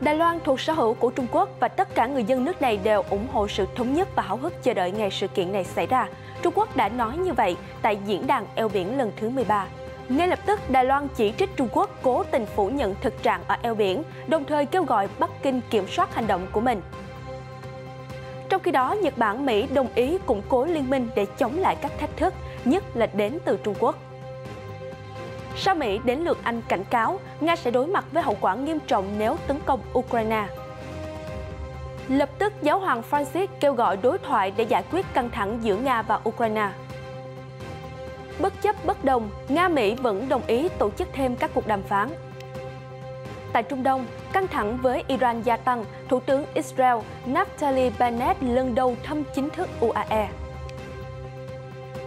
Đài Loan thuộc sở hữu của Trung Quốc và tất cả người dân nước này đều ủng hộ sự thống nhất và háo hức chờ đợi ngày sự kiện này xảy ra. Trung Quốc đã nói như vậy tại diễn đàn eo biển lần thứ 13. Ngay lập tức, Đài Loan chỉ trích Trung Quốc cố tình phủ nhận thực trạng ở eo biển, đồng thời kêu gọi Bắc Kinh kiểm soát hành động của mình. Trong khi đó, Nhật Bản, Mỹ đồng ý củng cố liên minh để chống lại các thách thức, nhất là đến từ Trung Quốc. Sau Mỹ đến lượt Anh cảnh cáo Nga sẽ đối mặt với hậu quả nghiêm trọng nếu tấn công Ukraine. Lập tức, giáo hoàng Francis kêu gọi đối thoại để giải quyết căng thẳng giữa Nga và Ukraine. Bất chấp bất đồng, Nga-Mỹ vẫn đồng ý tổ chức thêm các cuộc đàm phán. Tại Trung Đông, căng thẳng với Iran gia tăng, Thủ tướng Israel Naftali Bennett lần đầu thăm chính thức UAE.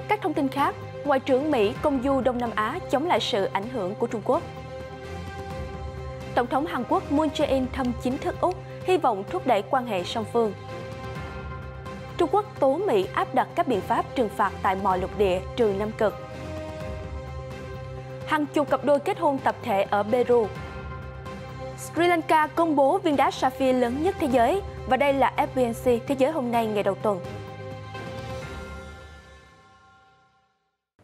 Các thông tin khác, Ngoại trưởng Mỹ công du Đông Nam Á chống lại sự ảnh hưởng của Trung Quốc. Tổng thống Hàn Quốc Moon Jae-in thăm chính thức Úc, hy vọng thúc đẩy quan hệ song phương. Trung Quốc tố Mỹ áp đặt các biện pháp trừng phạt tại mọi lục địa trừ Nam Cực. Hàng chục cặp đôi kết hôn tập thể ở Peru. Sri Lanka công bố viên đá sapphire lớn nhất thế giới và đây là FBNC Thế giới hôm nay ngày đầu tuần.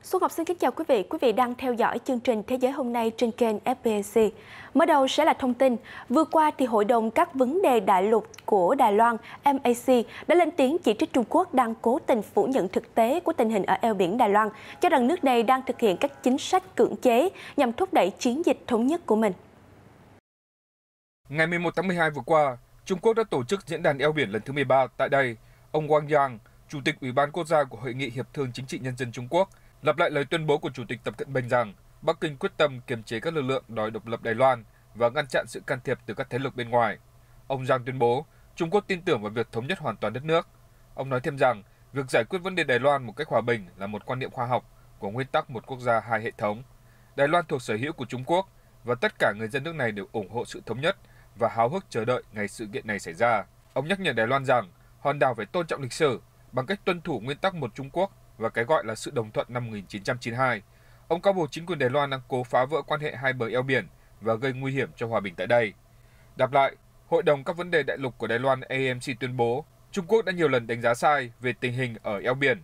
Xuân Ngọc xin kính chào quý vị. Quý vị đang theo dõi chương trình Thế giới hôm nay trên kênh FBC. Mở đầu sẽ là thông tin. Vừa qua thì Hội đồng các vấn đề đại lục của Đài Loan MAC đã lên tiếng chỉ trích Trung Quốc đang cố tình phủ nhận thực tế của tình hình ở eo biển Đài Loan, cho rằng nước này đang thực hiện các chính sách cưỡng chế nhằm thúc đẩy chiến dịch thống nhất của mình. Ngày 11 tháng 12 vừa qua, Trung Quốc đã tổ chức diễn đàn eo biển lần thứ 13 tại đây. Ông Wang Yang, Chủ tịch Ủy ban Quốc gia của Hội nghị Hiệp thương Chính trị Nhân dân Trung Quốc – Lặp lại lời tuyên bố của Chủ tịch Tập Cận Bình rằng Bắc Kinh quyết tâm kiềm chế các lực lượng đòi độc lập Đài Loan và ngăn chặn sự can thiệp từ các thế lực bên ngoài. Ông Giang tuyên bố Trung Quốc tin tưởng vào việc thống nhất hoàn toàn đất nước. Ông nói thêm rằng việc giải quyết vấn đề Đài Loan một cách hòa bình là một quan niệm khoa học của nguyên tắc một quốc gia hai hệ thống. Đài Loan thuộc sở hữu của Trung Quốc và tất cả người dân nước này đều ủng hộ sự thống nhất và háo hức chờ đợi ngày sự kiện này xảy ra. Ông nhắc nhở Đài Loan rằng hòn đảo phải tôn trọng lịch sử bằng cách tuân thủ nguyên tắc một Trung Quốc và cái gọi là sự đồng thuận năm 1992. Ông cáo buộc chính quyền Đài Loan đang cố phá vỡ quan hệ hai bờ eo biển và gây nguy hiểm cho hòa bình tại đây. Đáp lại, Hội đồng các vấn đề đại lục của Đài Loan AMC tuyên bố Trung Quốc đã nhiều lần đánh giá sai về tình hình ở eo biển,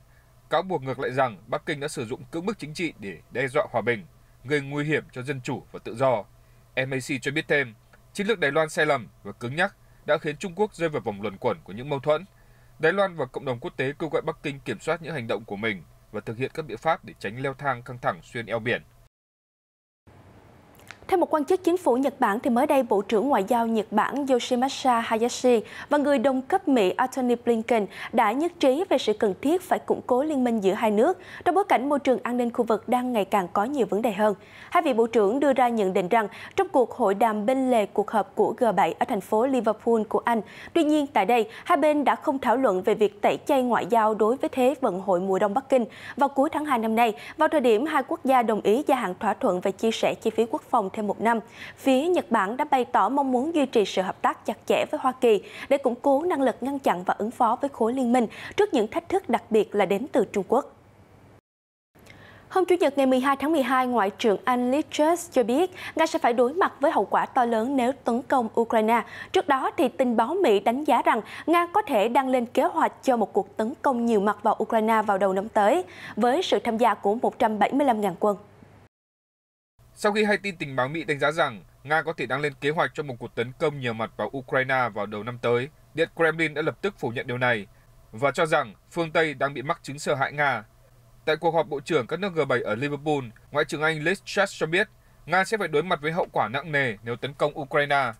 cáo buộc ngược lại rằng Bắc Kinh đã sử dụng cưỡng bức chính trị để đe dọa hòa bình, gây nguy hiểm cho dân chủ và tự do. MAC cho biết thêm, chiến lược Đài Loan sai lầm và cứng nhắc đã khiến Trung Quốc rơi vào vòng luẩn quẩn của những mâu thuẫn Đài Loan và cộng đồng quốc tế kêu gọi Bắc Kinh kiểm soát những hành động của mình và thực hiện các biện pháp để tránh leo thang căng thẳng xuyên eo biển. Theo một quan chức chính phủ Nhật Bản, thì mới đây Bộ trưởng Ngoại giao Nhật Bản Yoshimasa Hayashi và người đồng cấp Mỹ Antony Blinken đã nhất trí về sự cần thiết phải củng cố liên minh giữa hai nước trong bối cảnh môi trường an ninh khu vực đang ngày càng có nhiều vấn đề hơn. Hai vị bộ trưởng đưa ra nhận định rằng trong cuộc hội đàm bên lề cuộc họp của G7 ở thành phố Liverpool của Anh, tuy nhiên tại đây hai bên đã không thảo luận về việc tẩy chay ngoại giao đối với Thế vận hội mùa đông Bắc Kinh vào cuối tháng 2 năm nay, vào thời điểm hai quốc gia đồng ý gia hạn thỏa thuận về chia sẻ chi phí quốc phòng theo thêm một năm, phía Nhật Bản đã bày tỏ mong muốn duy trì sự hợp tác chặt chẽ với Hoa Kỳ để củng cố năng lực ngăn chặn và ứng phó với khối liên minh trước những thách thức đặc biệt là đến từ Trung Quốc. Hôm Chủ nhật ngày 12 tháng 12, Ngoại trưởng Anh Liz Truss cho biết Nga sẽ phải đối mặt với hậu quả to lớn nếu tấn công Ukraine. Trước đó, thì tình báo Mỹ đánh giá rằng Nga có thể đang lên kế hoạch cho một cuộc tấn công nhiều mặt vào Ukraine vào đầu năm tới, với sự tham gia của 175.000 quân. Sau khi hay tin tình báo Mỹ đánh giá rằng Nga có thể đang lên kế hoạch cho một cuộc tấn công nhiều mặt vào Ukraine vào đầu năm tới, Điện Kremlin đã lập tức phủ nhận điều này và cho rằng phương Tây đang bị mắc chứng sợ hãi Nga. Tại cuộc họp bộ trưởng các nước G7 ở Liverpool, Ngoại trưởng Anh Liz Truss cho biết Nga sẽ phải đối mặt với hậu quả nặng nề nếu tấn công Ukraine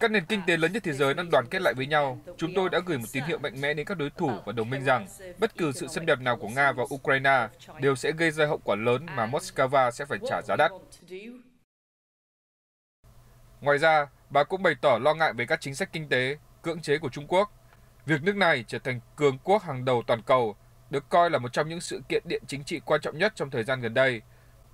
các nền kinh tế lớn nhất thế giới đang đoàn kết lại với nhau. Chúng tôi đã gửi một tín hiệu mạnh mẽ đến các đối thủ và đồng minh rằng bất cứ sự xâm nhập nào của Nga vào Ukraine đều sẽ gây ra hậu quả lớn mà Moscow sẽ phải trả giá đắt. Ngoài ra, bà cũng bày tỏ lo ngại về các chính sách kinh tế, cưỡng chế của Trung Quốc. Việc nước này trở thành cường quốc hàng đầu toàn cầu được coi là một trong những sự kiện điện chính trị quan trọng nhất trong thời gian gần đây,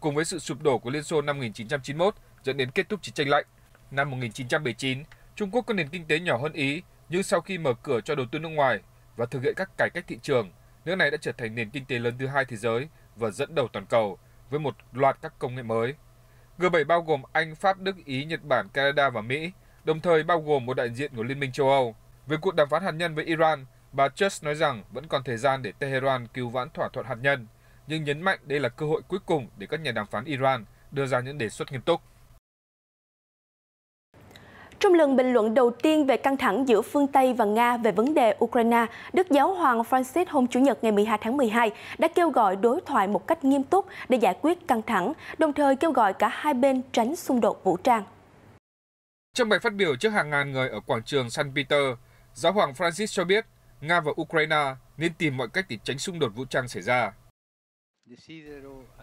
cùng với sự sụp đổ của Liên Xô năm 1991 dẫn đến kết thúc chiến tranh lạnh. Năm 1979, Trung Quốc có nền kinh tế nhỏ hơn Ý, nhưng sau khi mở cửa cho đầu tư nước ngoài và thực hiện các cải cách thị trường, nước này đã trở thành nền kinh tế lớn thứ hai thế giới và dẫn đầu toàn cầu với một loạt các công nghệ mới. G7 bao gồm Anh, Pháp, Đức, Ý, Nhật Bản, Canada và Mỹ, đồng thời bao gồm một đại diện của Liên minh châu Âu. Về cuộc đàm phán hạt nhân với Iran, bà Church nói rằng vẫn còn thời gian để Tehran cứu vãn thỏa thuận hạt nhân, nhưng nhấn mạnh đây là cơ hội cuối cùng để các nhà đàm phán Iran đưa ra những đề xuất nghiêm túc. Trong lần bình luận đầu tiên về căng thẳng giữa phương Tây và Nga về vấn đề Ukraine, Đức Giáo hoàng Francis hôm Chủ nhật ngày 12 tháng 12 đã kêu gọi đối thoại một cách nghiêm túc để giải quyết căng thẳng, đồng thời kêu gọi cả hai bên tránh xung đột vũ trang. Trong bài phát biểu trước hàng ngàn người ở quảng trường San Peter, Giáo hoàng Francis cho biết Nga và Ukraine nên tìm mọi cách để tránh xung đột vũ trang xảy ra.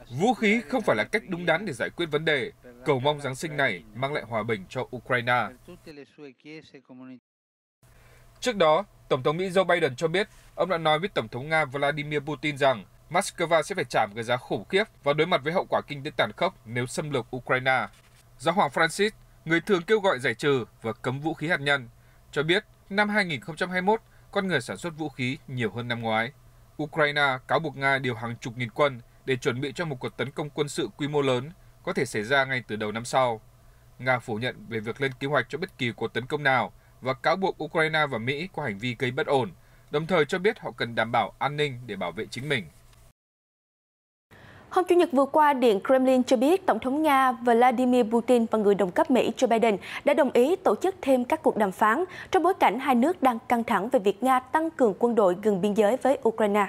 Vũ khí không phải là cách đúng đắn để giải quyết vấn đề. Cầu mong Giáng sinh này mang lại hòa bình cho Ukraine. Trước đó, Tổng thống Mỹ Joe Biden cho biết ông đã nói với Tổng thống Nga Vladimir Putin rằng Moscow sẽ phải trả một cái giá khủng khiếp và đối mặt với hậu quả kinh tế tàn khốc nếu xâm lược Ukraine. Giáo hoàng Francis, người thường kêu gọi giải trừ và cấm vũ khí hạt nhân, cho biết năm 2021 con người sản xuất vũ khí nhiều hơn năm ngoái. Ukraine cáo buộc Nga điều hàng chục nghìn quân để chuẩn bị cho một cuộc tấn công quân sự quy mô lớn có thể xảy ra ngay từ đầu năm sau. Nga phủ nhận về việc lên kế hoạch cho bất kỳ cuộc tấn công nào và cáo buộc Ukraine và Mỹ có hành vi gây bất ổn, đồng thời cho biết họ cần đảm bảo an ninh để bảo vệ chính mình. Hôm Chủ nhật vừa qua, Điện Kremlin cho biết Tổng thống Nga Vladimir Putin và người đồng cấp Mỹ Joe Biden đã đồng ý tổ chức thêm các cuộc đàm phán trong bối cảnh hai nước đang căng thẳng về việc Nga tăng cường quân đội gần biên giới với Ukraine.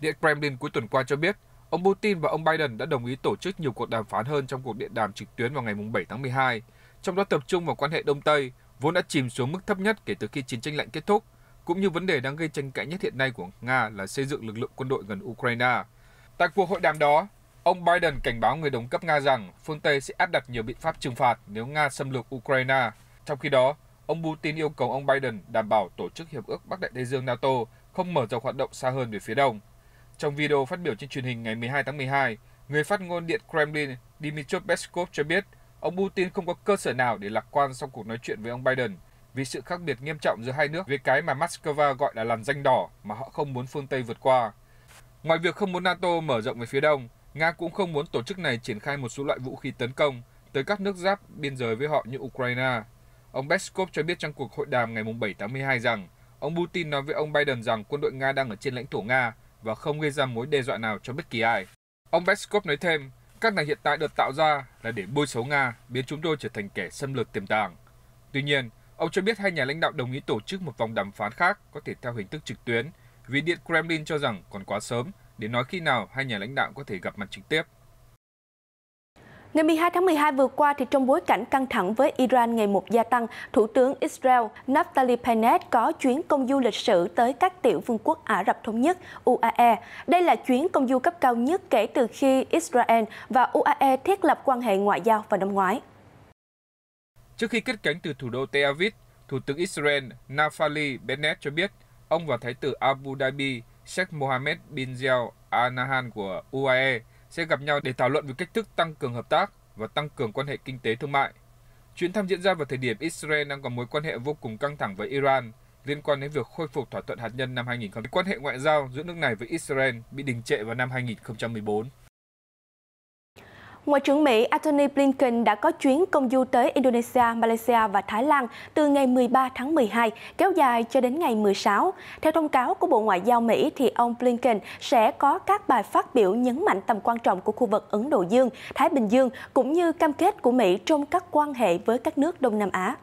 Điện Kremlin cuối tuần qua cho biết, ông Putin và ông Biden đã đồng ý tổ chức nhiều cuộc đàm phán hơn trong cuộc điện đàm trực tuyến vào ngày 7 tháng 12, trong đó tập trung vào quan hệ Đông-Tây, vốn đã chìm xuống mức thấp nhất kể từ khi chiến tranh lạnh kết thúc, cũng như vấn đề đang gây tranh cãi nhất hiện nay của Nga là xây dựng lực lượng quân đội gần Ukraine – Tại cuộc hội đàm đó, ông Biden cảnh báo người đồng cấp Nga rằng phương Tây sẽ áp đặt nhiều biện pháp trừng phạt nếu Nga xâm lược Ukraine. Trong khi đó, ông Putin yêu cầu ông Biden đảm bảo tổ chức Hiệp ước Bắc Đại Tây Dương NATO không mở rộng hoạt động xa hơn về phía đông. Trong video phát biểu trên truyền hình ngày 12 tháng 12, người phát ngôn Điện Kremlin Dmitry Peskov cho biết ông Putin không có cơ sở nào để lạc quan sau cuộc nói chuyện với ông Biden vì sự khác biệt nghiêm trọng giữa hai nước về cái mà Moscow gọi là làn danh đỏ mà họ không muốn phương Tây vượt qua. Ngoài việc không muốn NATO mở rộng về phía đông, Nga cũng không muốn tổ chức này triển khai một số loại vũ khí tấn công tới các nước giáp biên giới với họ như Ukraine. Ông Peskov cho biết trong cuộc hội đàm ngày 7 tháng 12 rằng ông Putin nói với ông Biden rằng quân đội Nga đang ở trên lãnh thổ Nga và không gây ra mối đe dọa nào cho bất kỳ ai. Ông Peskov nói thêm, các này hiện tại được tạo ra là để bôi xấu Nga, biến chúng tôi trở thành kẻ xâm lược tiềm tàng. Tuy nhiên, ông cho biết hai nhà lãnh đạo đồng ý tổ chức một vòng đàm phán khác có thể theo hình thức trực tuyến vì Điện Kremlin cho rằng còn quá sớm để nói khi nào hai nhà lãnh đạo có thể gặp mặt trực tiếp. Ngày 12 tháng 12 vừa qua, thì trong bối cảnh căng thẳng với Iran ngày một gia tăng, Thủ tướng Israel Naftali Bennett có chuyến công du lịch sử tới các tiểu vương quốc Ả Rập Thống Nhất, UAE. Đây là chuyến công du cấp cao nhất kể từ khi Israel và UAE thiết lập quan hệ ngoại giao vào năm ngoái. Trước khi kết cánh từ thủ đô Tel Aviv, Thủ tướng Israel Naftali Bennett cho biết ông và Thái tử Abu Dhabi Sheikh Mohammed bin Zayed Al Nahyan của UAE sẽ gặp nhau để thảo luận về cách thức tăng cường hợp tác và tăng cường quan hệ kinh tế thương mại. Chuyến thăm diễn ra vào thời điểm Israel đang có mối quan hệ vô cùng căng thẳng với Iran liên quan đến việc khôi phục thỏa thuận hạt nhân năm 2000. Quan hệ ngoại giao giữa nước này với Israel bị đình trệ vào năm 2014. Ngoại trưởng Mỹ Antony Blinken đã có chuyến công du tới Indonesia, Malaysia và Thái Lan từ ngày 13 tháng 12, kéo dài cho đến ngày 16. Theo thông cáo của Bộ Ngoại giao Mỹ, thì ông Blinken sẽ có các bài phát biểu nhấn mạnh tầm quan trọng của khu vực Ấn Độ Dương, Thái Bình Dương, cũng như cam kết của Mỹ trong các quan hệ với các nước Đông Nam Á.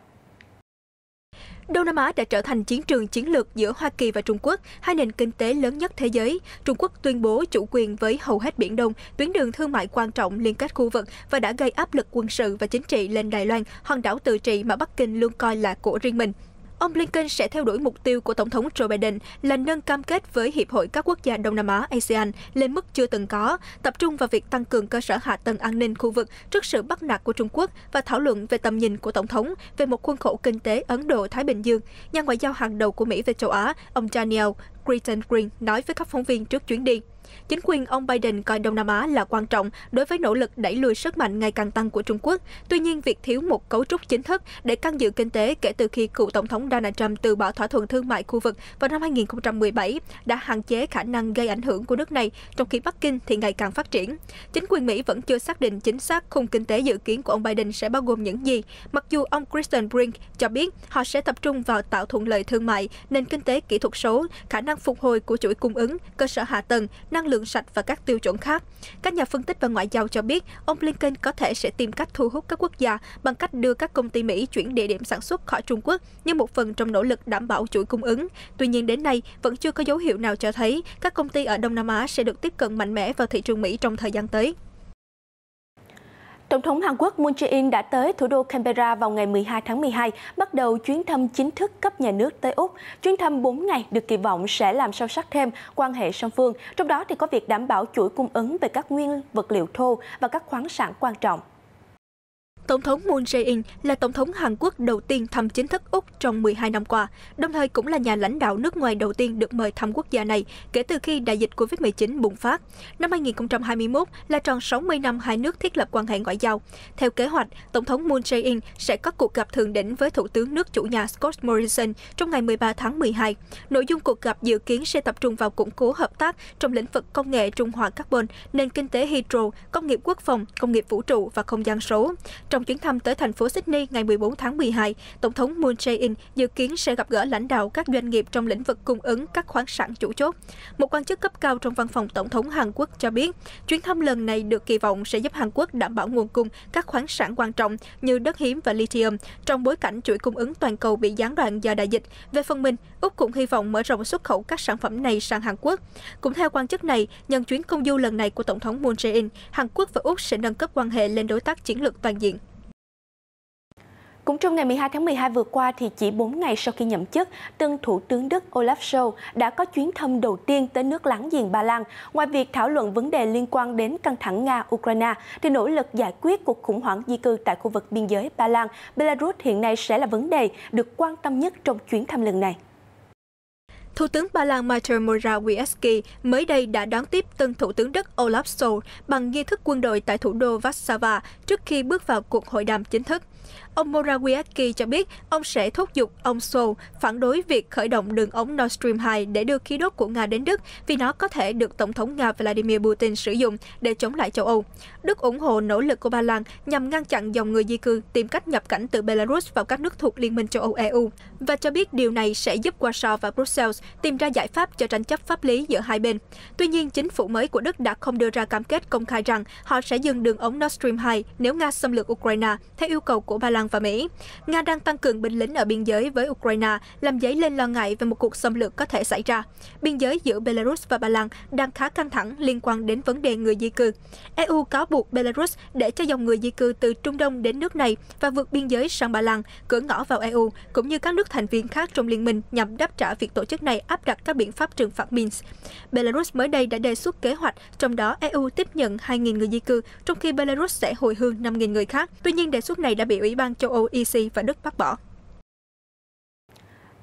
Đông Nam Á đã trở thành chiến trường chiến lược giữa Hoa Kỳ và Trung Quốc, hai nền kinh tế lớn nhất thế giới. Trung Quốc tuyên bố chủ quyền với hầu hết Biển Đông, tuyến đường thương mại quan trọng liên kết khu vực và đã gây áp lực quân sự và chính trị lên Đài Loan, hòn đảo tự trị mà Bắc Kinh luôn coi là của riêng mình ông Blinken sẽ theo đuổi mục tiêu của Tổng thống Joe Biden là nâng cam kết với Hiệp hội các quốc gia Đông Nam Á ASEAN lên mức chưa từng có, tập trung vào việc tăng cường cơ sở hạ tầng an ninh khu vực trước sự bắt nạt của Trung Quốc và thảo luận về tầm nhìn của Tổng thống về một khuôn khổ kinh tế Ấn Độ-Thái Bình Dương. Nhà ngoại giao hàng đầu của Mỹ về châu Á, ông Daniel Creighton Green nói với các phóng viên trước chuyến đi. Chính quyền ông Biden coi Đông Nam Á là quan trọng đối với nỗ lực đẩy lùi sức mạnh ngày càng tăng của Trung Quốc. Tuy nhiên, việc thiếu một cấu trúc chính thức để căng dự kinh tế kể từ khi cựu Tổng thống Donald Trump từ bỏ thỏa thuận thương mại khu vực vào năm 2017 đã hạn chế khả năng gây ảnh hưởng của nước này, trong khi Bắc Kinh thì ngày càng phát triển. Chính quyền Mỹ vẫn chưa xác định chính xác khung kinh tế dự kiến của ông Biden sẽ bao gồm những gì, mặc dù ông Kristen Brink cho biết họ sẽ tập trung vào tạo thuận lợi thương mại, nền kinh tế kỹ thuật số, khả năng phục hồi của chuỗi cung ứng, cơ sở hạ tầng, năng lượng sạch và các tiêu chuẩn khác. Các nhà phân tích và ngoại giao cho biết, ông Blinken có thể sẽ tìm cách thu hút các quốc gia bằng cách đưa các công ty Mỹ chuyển địa điểm sản xuất khỏi Trung Quốc như một phần trong nỗ lực đảm bảo chuỗi cung ứng. Tuy nhiên đến nay, vẫn chưa có dấu hiệu nào cho thấy các công ty ở Đông Nam Á sẽ được tiếp cận mạnh mẽ vào thị trường Mỹ trong thời gian tới. Tổng thống Hàn Quốc Moon Jae-in đã tới thủ đô Canberra vào ngày 12 tháng 12, bắt đầu chuyến thăm chính thức cấp nhà nước tới Úc. Chuyến thăm 4 ngày được kỳ vọng sẽ làm sâu sắc thêm quan hệ song phương, trong đó thì có việc đảm bảo chuỗi cung ứng về các nguyên vật liệu thô và các khoáng sản quan trọng. Tổng thống Moon Jae-in là tổng thống Hàn Quốc đầu tiên thăm chính thức Úc trong 12 năm qua, đồng thời cũng là nhà lãnh đạo nước ngoài đầu tiên được mời thăm quốc gia này kể từ khi đại dịch COVID-19 bùng phát. Năm 2021 là tròn 60 năm hai nước thiết lập quan hệ ngoại giao. Theo kế hoạch, Tổng thống Moon Jae-in sẽ có cuộc gặp thượng đỉnh với Thủ tướng nước chủ nhà Scott Morrison trong ngày 13 tháng 12. Nội dung cuộc gặp dự kiến sẽ tập trung vào củng cố hợp tác trong lĩnh vực công nghệ trung hòa carbon, nền kinh tế hydro, công nghiệp quốc phòng, công nghiệp vũ trụ và không gian số. Trong trong chuyến thăm tới thành phố Sydney ngày 14 tháng 12, Tổng thống Moon Jae-in dự kiến sẽ gặp gỡ lãnh đạo các doanh nghiệp trong lĩnh vực cung ứng các khoáng sản chủ chốt. Một quan chức cấp cao trong văn phòng Tổng thống Hàn Quốc cho biết, chuyến thăm lần này được kỳ vọng sẽ giúp Hàn Quốc đảm bảo nguồn cung các khoáng sản quan trọng như đất hiếm và lithium trong bối cảnh chuỗi cung ứng toàn cầu bị gián đoạn do đại dịch. Về phần mình, Úc cũng hy vọng mở rộng xuất khẩu các sản phẩm này sang Hàn Quốc. Cũng theo quan chức này, nhân chuyến công du lần này của Tổng thống Moon Jae-in, Hàn Quốc và Úc sẽ nâng cấp quan hệ lên đối tác chiến lược toàn diện. Cũng trong ngày 12 tháng 12 vừa qua, thì chỉ 4 ngày sau khi nhậm chức, tân Thủ tướng Đức Olaf Scholz đã có chuyến thăm đầu tiên tới nước láng giềng Ba Lan. Ngoài việc thảo luận vấn đề liên quan đến căng thẳng Nga-Ukraine, thì nỗ lực giải quyết cuộc khủng hoảng di cư tại khu vực biên giới Ba Lan, Belarus hiện nay sẽ là vấn đề được quan tâm nhất trong chuyến thăm lần này. Thủ tướng Ba Lan Mateusz Morawiecki mới đây đã đón tiếp tân Thủ tướng Đức Olaf Scholz bằng nghi thức quân đội tại thủ đô Warsaw trước khi bước vào cuộc hội đàm chính thức. Ông Morawiecki cho biết ông sẽ thúc giục ông Scholz phản đối việc khởi động đường ống Nord Stream 2 để đưa khí đốt của Nga đến Đức vì nó có thể được Tổng thống Nga Vladimir Putin sử dụng để chống lại châu Âu. Đức ủng hộ nỗ lực của Ba Lan nhằm ngăn chặn dòng người di cư tìm cách nhập cảnh từ Belarus vào các nước thuộc Liên minh châu Âu EU và cho biết điều này sẽ giúp Warsaw và Brussels tìm ra giải pháp cho tranh chấp pháp lý giữa hai bên. Tuy nhiên, chính phủ mới của Đức đã không đưa ra cam kết công khai rằng họ sẽ dừng đường ống Nord Stream 2 nếu Nga xâm lược Ukraine theo yêu cầu của của Ba Lan và Mỹ. Nga đang tăng cường binh lính ở biên giới với Ukraine, làm dấy lên lo ngại về một cuộc xâm lược có thể xảy ra. Biên giới giữa Belarus và Ba Lan đang khá căng thẳng liên quan đến vấn đề người di cư. EU cáo buộc Belarus để cho dòng người di cư từ Trung Đông đến nước này và vượt biên giới sang Ba Lan, cửa ngõ vào EU, cũng như các nước thành viên khác trong liên minh nhằm đáp trả việc tổ chức này áp đặt các biện pháp trừng phạt Minsk. Belarus mới đây đã đề xuất kế hoạch, trong đó EU tiếp nhận 2.000 người di cư, trong khi Belarus sẽ hồi hương 5.000 người khác. Tuy nhiên, đề xuất này đã bị Ủy ban châu Âu EC và Đức bác bỏ.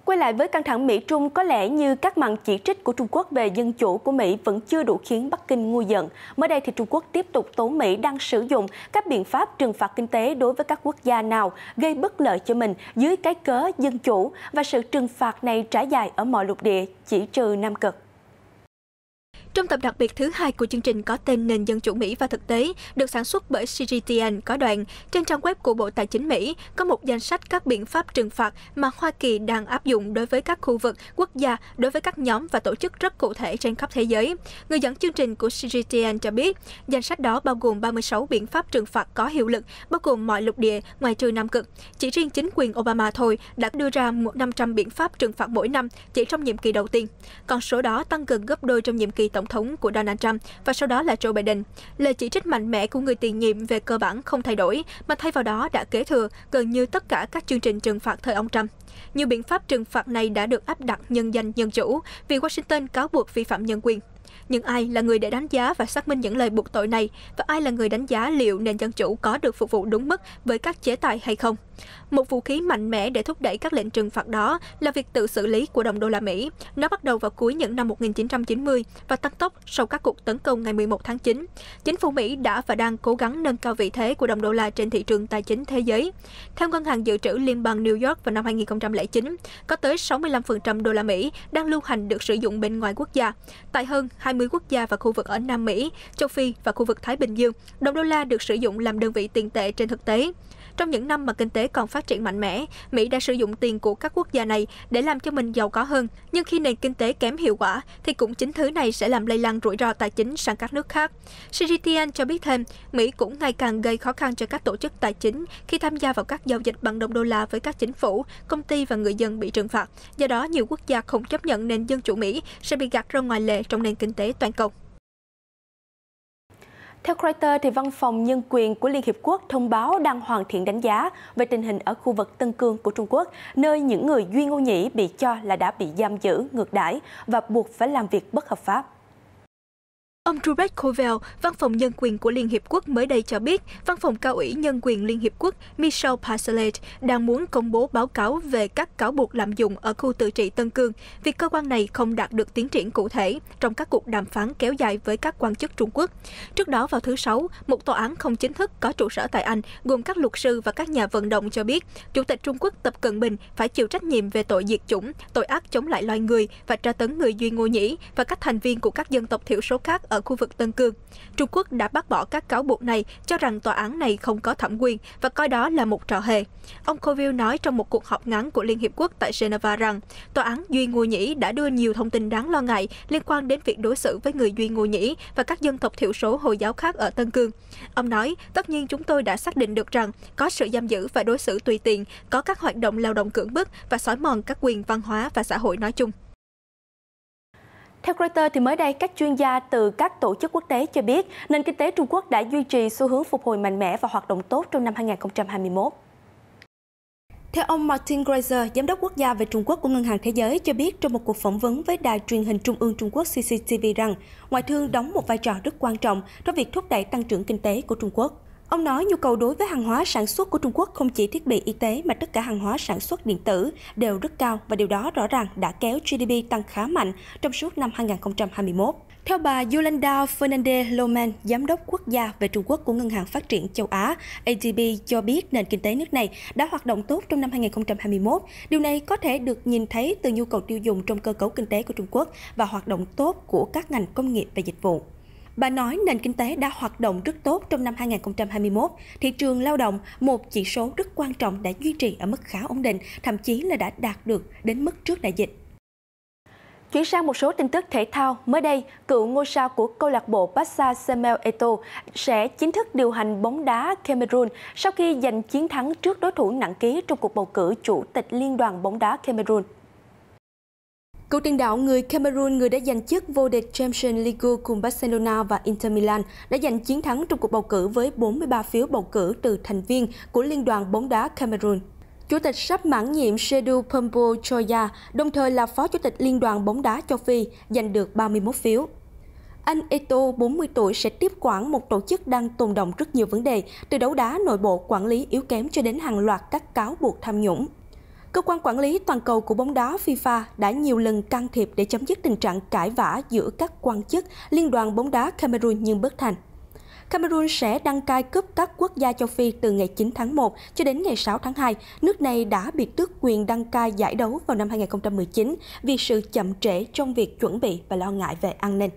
Quay lại với căng thẳng Mỹ-Trung, có lẽ như các màn chỉ trích của Trung Quốc về dân chủ của Mỹ vẫn chưa đủ khiến Bắc Kinh ngu giận. Mới đây thì Trung Quốc tiếp tục tố Mỹ đang sử dụng các biện pháp trừng phạt kinh tế đối với các quốc gia nào gây bất lợi cho mình dưới cái cớ dân chủ và sự trừng phạt này trải dài ở mọi lục địa, chỉ trừ Nam Cực. Trong tập đặc biệt thứ hai của chương trình có tên Nền dân chủ Mỹ và thực tế, được sản xuất bởi CGTN có đoạn, trên trang web của Bộ Tài chính Mỹ có một danh sách các biện pháp trừng phạt mà Hoa Kỳ đang áp dụng đối với các khu vực, quốc gia, đối với các nhóm và tổ chức rất cụ thể trên khắp thế giới. Người dẫn chương trình của CGTN cho biết, danh sách đó bao gồm 36 biện pháp trừng phạt có hiệu lực, bao gồm mọi lục địa ngoài trừ Nam Cực. Chỉ riêng chính quyền Obama thôi đã đưa ra 500 biện pháp trừng phạt mỗi năm chỉ trong nhiệm kỳ đầu tiên. Còn số đó tăng gần gấp đôi trong nhiệm kỳ tổng tổng thống của Donald Trump và sau đó là Joe Biden. Lời chỉ trích mạnh mẽ của người tiền nhiệm về cơ bản không thay đổi, mà thay vào đó đã kế thừa gần như tất cả các chương trình trừng phạt thời ông Trump. Nhiều biện pháp trừng phạt này đã được áp đặt nhân danh nhân chủ vì Washington cáo buộc vi phạm nhân quyền. Nhưng ai là người để đánh giá và xác minh những lời buộc tội này và ai là người đánh giá liệu nền dân chủ có được phục vụ đúng mức với các chế tài hay không? Một vũ khí mạnh mẽ để thúc đẩy các lệnh trừng phạt đó là việc tự xử lý của đồng đô la Mỹ. Nó bắt đầu vào cuối những năm 1990 và tăng tốc sau các cuộc tấn công ngày 11 tháng 9. Chính phủ Mỹ đã và đang cố gắng nâng cao vị thế của đồng đô la trên thị trường tài chính thế giới. Theo Ngân hàng Dự trữ Liên bang New York vào năm 2000 2009, có tới 65% đô la Mỹ đang lưu hành được sử dụng bên ngoài quốc gia. Tại hơn 20 quốc gia và khu vực ở Nam Mỹ, châu Phi và khu vực Thái Bình Dương, đồng đô la được sử dụng làm đơn vị tiền tệ trên thực tế. Trong những năm mà kinh tế còn phát triển mạnh mẽ, Mỹ đã sử dụng tiền của các quốc gia này để làm cho mình giàu có hơn. Nhưng khi nền kinh tế kém hiệu quả, thì cũng chính thứ này sẽ làm lây lan rủi ro tài chính sang các nước khác. CGTN cho biết thêm, Mỹ cũng ngày càng gây khó khăn cho các tổ chức tài chính khi tham gia vào các giao dịch bằng đồng đô la với các chính phủ, công ty và người dân bị trừng phạt. Do đó, nhiều quốc gia không chấp nhận nền dân chủ Mỹ sẽ bị gạt ra ngoài lệ trong nền kinh tế toàn cầu. Theo Reuters, thì Văn phòng Nhân quyền của Liên Hiệp Quốc thông báo đang hoàn thiện đánh giá về tình hình ở khu vực Tân Cương của Trung Quốc, nơi những người Duy Ngô Nhĩ bị cho là đã bị giam giữ, ngược đãi và buộc phải làm việc bất hợp pháp. Ông Robert Covell, văn phòng nhân quyền của Liên Hiệp Quốc mới đây cho biết, văn phòng cao ủy nhân quyền Liên Hiệp Quốc Michel Bachelet đang muốn công bố báo cáo về các cáo buộc lạm dụng ở khu tự trị Tân Cương vì cơ quan này không đạt được tiến triển cụ thể trong các cuộc đàm phán kéo dài với các quan chức Trung Quốc. Trước đó vào thứ Sáu, một tòa án không chính thức có trụ sở tại Anh gồm các luật sư và các nhà vận động cho biết Chủ tịch Trung Quốc Tập Cận Bình phải chịu trách nhiệm về tội diệt chủng, tội ác chống lại loài người và tra tấn người Duy Ngô Nhĩ và các thành viên của các dân tộc thiểu số khác ở ở khu vực Tân Cương. Trung Quốc đã bác bỏ các cáo buộc này, cho rằng tòa án này không có thẩm quyền và coi đó là một trò hề. Ông Kovill nói trong một cuộc họp ngắn của Liên Hiệp Quốc tại Geneva rằng tòa án Duy Ngô Nhĩ đã đưa nhiều thông tin đáng lo ngại liên quan đến việc đối xử với người Duy Ngô Nhĩ và các dân tộc thiểu số Hồi giáo khác ở Tân Cương. Ông nói, tất nhiên chúng tôi đã xác định được rằng có sự giam giữ và đối xử tùy tiện, có các hoạt động lao động cưỡng bức và xói mòn các quyền văn hóa và xã hội nói chung. Theo Reuters, thì mới đây các chuyên gia từ các tổ chức quốc tế cho biết nền kinh tế Trung Quốc đã duy trì xu hướng phục hồi mạnh mẽ và hoạt động tốt trong năm 2021. Theo ông Martin Greiser, giám đốc quốc gia về Trung Quốc của Ngân hàng Thế giới cho biết trong một cuộc phỏng vấn với đài truyền hình trung ương Trung Quốc CCTV rằng ngoại thương đóng một vai trò rất quan trọng trong việc thúc đẩy tăng trưởng kinh tế của Trung Quốc. Ông nói nhu cầu đối với hàng hóa sản xuất của Trung Quốc không chỉ thiết bị y tế mà tất cả hàng hóa sản xuất điện tử đều rất cao và điều đó rõ ràng đã kéo GDP tăng khá mạnh trong suốt năm 2021. Theo bà Yolanda Fernandez Loman, giám đốc quốc gia về Trung Quốc của Ngân hàng Phát triển Châu Á, ADB cho biết nền kinh tế nước này đã hoạt động tốt trong năm 2021. Điều này có thể được nhìn thấy từ nhu cầu tiêu dùng trong cơ cấu kinh tế của Trung Quốc và hoạt động tốt của các ngành công nghiệp và dịch vụ. Bà nói nền kinh tế đã hoạt động rất tốt trong năm 2021, thị trường lao động, một chỉ số rất quan trọng đã duy trì ở mức khá ổn định, thậm chí là đã đạt được đến mức trước đại dịch. Chuyển sang một số tin tức thể thao, mới đây, cựu ngôi sao của câu lạc bộ Barca Samuel Eto'o sẽ chính thức điều hành bóng đá Cameroon sau khi giành chiến thắng trước đối thủ nặng ký trong cuộc bầu cử chủ tịch Liên đoàn bóng đá Cameroon. Cựu tiền đạo người Cameroon, người đã giành chức vô địch Champions League cùng Barcelona và Inter Milan, đã giành chiến thắng trong cuộc bầu cử với 43 phiếu bầu cử từ thành viên của Liên đoàn bóng đá Cameroon. Chủ tịch sắp mãn nhiệm Seydou Pombo Choya, đồng thời là Phó Chủ tịch Liên đoàn bóng đá châu Phi, giành được 31 phiếu. Anh Eto, 40 tuổi, sẽ tiếp quản một tổ chức đang tồn động rất nhiều vấn đề, từ đấu đá nội bộ quản lý yếu kém cho đến hàng loạt các cáo buộc tham nhũng. Cơ quan quản lý toàn cầu của bóng đá FIFA đã nhiều lần can thiệp để chấm dứt tình trạng cãi vã giữa các quan chức Liên đoàn bóng đá Cameroon nhưng bất thành. Cameroon sẽ đăng cai cúp các quốc gia châu Phi từ ngày 9 tháng 1 cho đến ngày 6 tháng 2. Nước này đã bị tước quyền đăng cai giải đấu vào năm 2019 vì sự chậm trễ trong việc chuẩn bị và lo ngại về an ninh.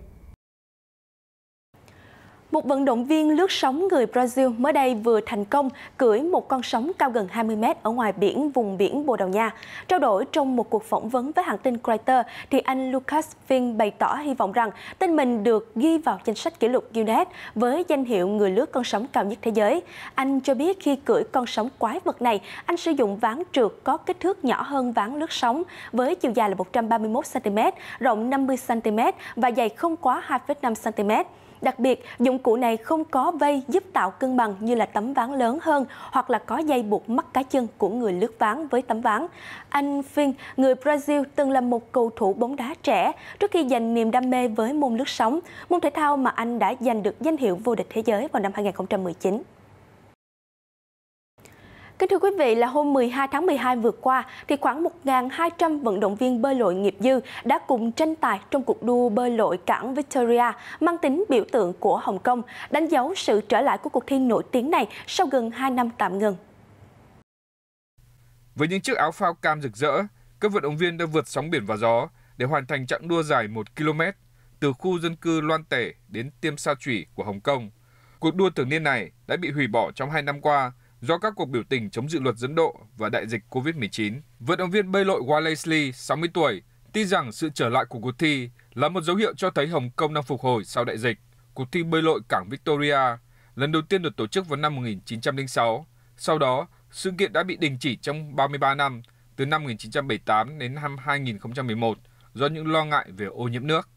Một vận động viên lướt sóng người Brazil mới đây vừa thành công cưỡi một con sóng cao gần 20 mét ở ngoài biển vùng biển Bồ Đào Nha. Trao đổi trong một cuộc phỏng vấn với hãng tin Reuters, thì anh Lucas Finn bày tỏ hy vọng rằng tên mình được ghi vào danh sách kỷ lục Guinness với danh hiệu người lướt con sóng cao nhất thế giới. Anh cho biết khi cưỡi con sóng quái vật này, anh sử dụng ván trượt có kích thước nhỏ hơn ván lướt sóng với chiều dài là 131 cm, rộng 50 cm và dày không quá 2,5 cm. Đặc biệt, dụng cụ này không có vây giúp tạo cân bằng như là tấm ván lớn hơn hoặc là có dây buộc mắc cá chân của người lướt ván với tấm ván. Anh Finn, người Brazil từng là một cầu thủ bóng đá trẻ trước khi dành niềm đam mê với môn lướt sóng, môn thể thao mà anh đã giành được danh hiệu vô địch thế giới vào năm 2019. Kính thưa quý vị, là hôm 12 tháng 12 vừa qua, thì khoảng 1.200 vận động viên bơi lội nghiệp dư đã cùng tranh tài trong cuộc đua bơi lội cảng Victoria mang tính biểu tượng của Hồng Kông, đánh dấu sự trở lại của cuộc thi nổi tiếng này sau gần 2 năm tạm ngừng. Với những chiếc áo phao cam rực rỡ, các vận động viên đã vượt sóng biển và gió để hoàn thành chặng đua dài 1 km từ khu dân cư Loan Tể đến Tiêm Sa Chủy của Hồng Kông. Cuộc đua thường niên này đã bị hủy bỏ trong 2 năm qua do các cuộc biểu tình chống dự luật dẫn độ và đại dịch COVID-19. Vận động viên bơi lội Wale Leslie, 60 tuổi, tin rằng sự trở lại của cuộc thi là một dấu hiệu cho thấy Hồng Kông đang phục hồi sau đại dịch. Cuộc thi bơi lội cảng Victoria lần đầu tiên được tổ chức vào năm 1906. Sau đó, sự kiện đã bị đình chỉ trong 33 năm, từ năm 1978 đến năm 2011, do những lo ngại về ô nhiễm nước.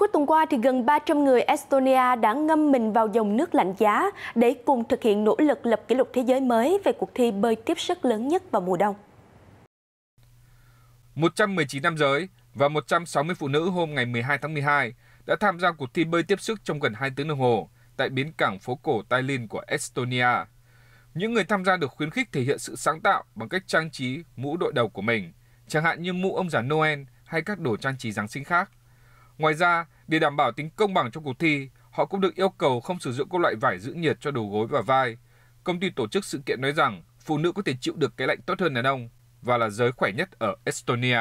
Cuối tuần qua, thì gần 300 người Estonia đã ngâm mình vào dòng nước lạnh giá để cùng thực hiện nỗ lực lập kỷ lục thế giới mới về cuộc thi bơi tiếp sức lớn nhất vào mùa đông. 119 nam giới và 160 phụ nữ hôm ngày 12 tháng 12 đã tham gia cuộc thi bơi tiếp sức trong gần 2 tiếng đồng hồ tại bến cảng phố cổ Tallinn của Estonia. Những người tham gia được khuyến khích thể hiện sự sáng tạo bằng cách trang trí mũ đội đầu của mình, chẳng hạn như mũ ông già Noel hay các đồ trang trí Giáng sinh khác. Ngoài ra, để đảm bảo tính công bằng trong cuộc thi, họ cũng được yêu cầu không sử dụng các loại vải giữ nhiệt cho đầu gối và vai. Công ty tổ chức sự kiện nói rằng phụ nữ có thể chịu được cái lạnh tốt hơn đàn ông và là giới khỏe nhất ở Estonia.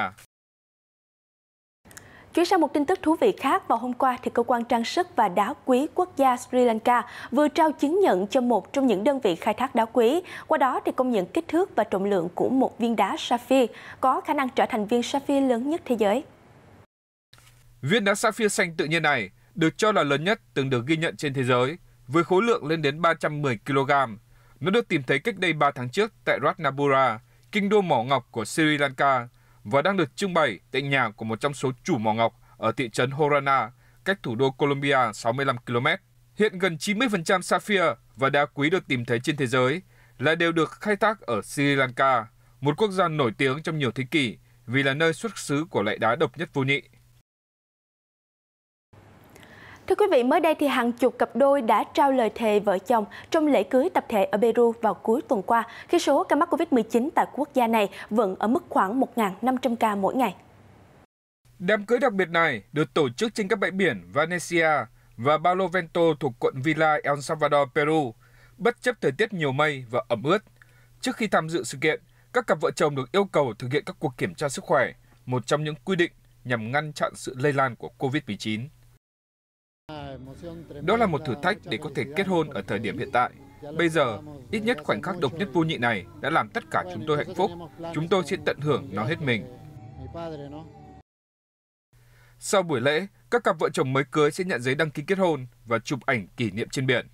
Chuyển sang một tin tức thú vị khác, vào hôm qua thì cơ quan trang sức và đá quý quốc gia Sri Lanka vừa trao chứng nhận cho một trong những đơn vị khai thác đá quý, qua đó thì công nhận kích thước và trọng lượng của một viên đá sapphire có khả năng trở thành viên sapphire lớn nhất thế giới. Viên đá sapphire xanh tự nhiên này được cho là lớn nhất từng được ghi nhận trên thế giới, với khối lượng lên đến 310 kg. Nó được tìm thấy cách đây 3 tháng trước tại Ratnapura, kinh đô mỏ ngọc của Sri Lanka và đang được trưng bày tại nhà của một trong số chủ mỏ ngọc ở thị trấn Horana, cách thủ đô Colombia 65 km. Hiện gần 90% sapphire và đá quý được tìm thấy trên thế giới là đều được khai thác ở Sri Lanka, một quốc gia nổi tiếng trong nhiều thế kỷ vì là nơi xuất xứ của loại đá độc nhất vô nhị. Thưa quý vị, mới đây thì hàng chục cặp đôi đã trao lời thề vợ chồng trong lễ cưới tập thể ở Peru vào cuối tuần qua, khi số ca mắc Covid-19 tại quốc gia này vẫn ở mức khoảng 1.500 ca mỗi ngày. Đám cưới đặc biệt này được tổ chức trên các bãi biển Venecia và Palo Vento thuộc quận Villa El Salvador, Peru, bất chấp thời tiết nhiều mây và ẩm ướt. Trước khi tham dự sự kiện, các cặp vợ chồng được yêu cầu thực hiện các cuộc kiểm tra sức khỏe, một trong những quy định nhằm ngăn chặn sự lây lan của COVID-19. Đó là một thử thách để có thể kết hôn ở thời điểm hiện tại. Bây giờ, ít nhất khoảnh khắc độc nhất vô nhị này đã làm tất cả chúng tôi hạnh phúc. Chúng tôi sẽ tận hưởng nó hết mình. Sau buổi lễ, các cặp vợ chồng mới cưới sẽ nhận giấy đăng ký kết hôn và chụp ảnh kỷ niệm trên biển.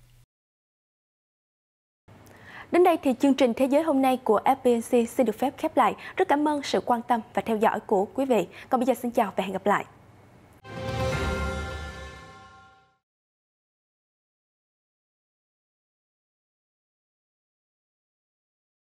Đến đây thì chương trình Thế giới hôm nay của FBNC xin được phép khép lại. Rất cảm ơn sự quan tâm và theo dõi của quý vị. Còn bây giờ xin chào và hẹn gặp lại.